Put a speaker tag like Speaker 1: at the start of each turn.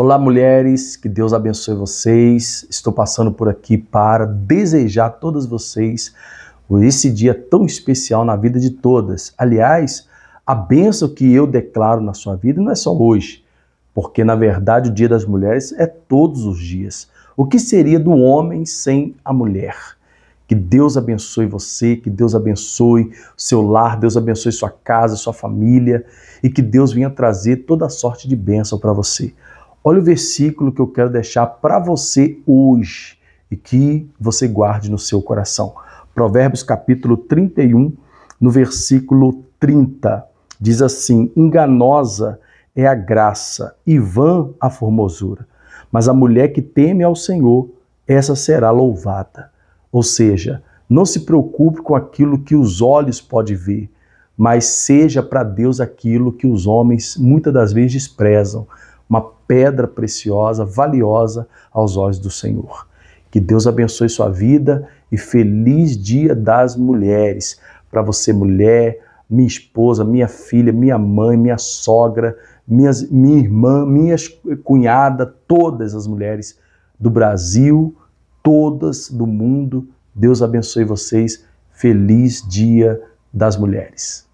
Speaker 1: Olá, mulheres, que Deus abençoe vocês. Estou passando por aqui para desejar a todas vocês esse dia tão especial na vida de todas. Aliás, a benção que eu declaro na sua vida não é só hoje, porque na verdade o Dia das Mulheres é todos os dias. O que seria do homem sem a mulher? Que Deus abençoe você, que Deus abençoe seu lar, Deus abençoe sua casa, sua família e que Deus venha trazer toda a sorte de bênção para você. Olha o versículo que eu quero deixar para você hoje e que você guarde no seu coração. Provérbios capítulo 31, no versículo 30, diz assim: Enganosa é a graça e vã a formosura, mas a mulher que teme ao Senhor, essa será louvada. Ou seja, não se preocupe com aquilo que os olhos podem ver, mas seja para Deus aquilo que os homens muitas das vezes desprezam, uma pedra preciosa, valiosa aos olhos do Senhor. Que Deus abençoe sua vida e feliz Dia das Mulheres para você, mulher, minha esposa, minha filha, minha mãe, minha sogra, minhas, minha irmã, minha cunhada, todas as mulheres do Brasil, todas do mundo. Deus abençoe vocês. Feliz Dia das Mulheres.